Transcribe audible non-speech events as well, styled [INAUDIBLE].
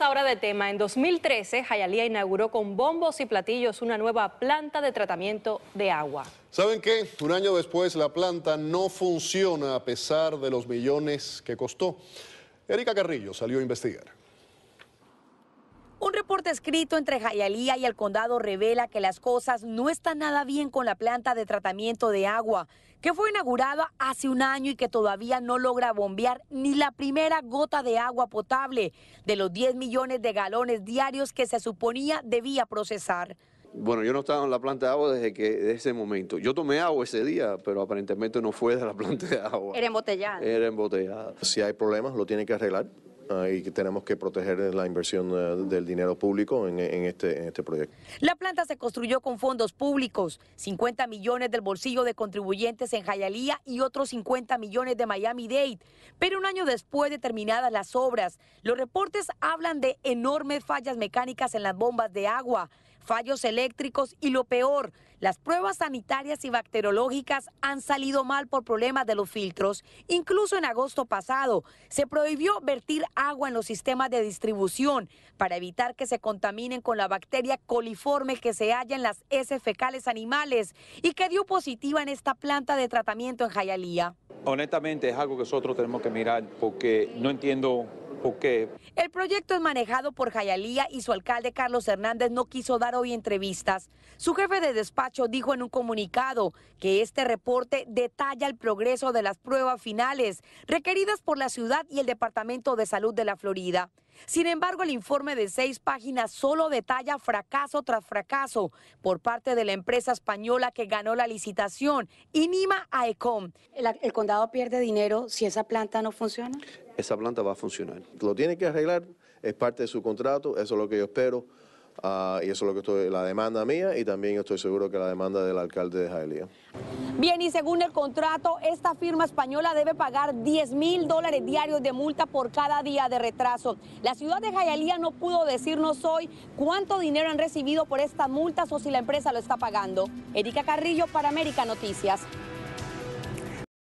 ahora de tema. En 2013, Jayalía inauguró con bombos y platillos una nueva planta de tratamiento de agua. ¿Saben qué? Un año después la planta no funciona a pesar de los millones que costó. Erika Carrillo salió a investigar reporte escrito entre Jayalía y el condado revela que las cosas no están nada bien con la planta de tratamiento de agua, que fue inaugurada hace un año y que todavía no logra bombear ni la primera gota de agua potable de los 10 millones de galones diarios que se suponía debía procesar. Bueno, yo no estaba en la planta de agua desde que de ese momento. Yo tomé agua ese día, pero aparentemente no fue de la [LAUGHS] planta de agua. Era embotellada. Era embotellada. Si hay problemas, lo tienen que arreglar. Ah, y que tenemos que proteger la inversión eh, del dinero público en, este, en este proyecto. La planta se construyó con fondos públicos, 50 millones del bolsillo de contribuyentes en Jayalía y otros 50 millones de Miami-Dade. Pero un año después de terminadas las obras, los reportes hablan de enormes fallas mecánicas en las bombas de agua fallos eléctricos y lo peor, las pruebas sanitarias y bacteriológicas han salido mal por problemas de los filtros. Incluso en agosto pasado se prohibió vertir agua en los sistemas de distribución para evitar que se contaminen con la bacteria coliforme que se halla en las heces fecales animales y que dio positiva en esta planta de tratamiento en Jayalía. Honestamente es algo que nosotros tenemos que mirar porque no entiendo el proyecto es manejado por Jayalía y su alcalde Carlos Hernández no quiso dar hoy entrevistas. Su jefe de despacho dijo en un comunicado que este reporte detalla el progreso de las pruebas finales requeridas por la ciudad y el Departamento de Salud de la Florida. Sin embargo, el informe de seis páginas solo detalla fracaso tras fracaso por parte de la empresa española que ganó la licitación, INIMA AECOM. el condado pierde dinero si esa planta no funciona? esa planta va a funcionar. Lo tiene que arreglar, es parte de su contrato, eso es lo que yo espero. Ah, y eso es lo que estoy, la demanda mía y también estoy seguro que la demanda del alcalde de Jaelía. Bien, y según el contrato, esta firma española debe pagar 10 mil dólares diarios de multa por cada día de retraso. La ciudad de Jayalía no pudo decirnos hoy cuánto dinero han recibido por estas multas o si la empresa lo está pagando. Erika Carrillo para América Noticias.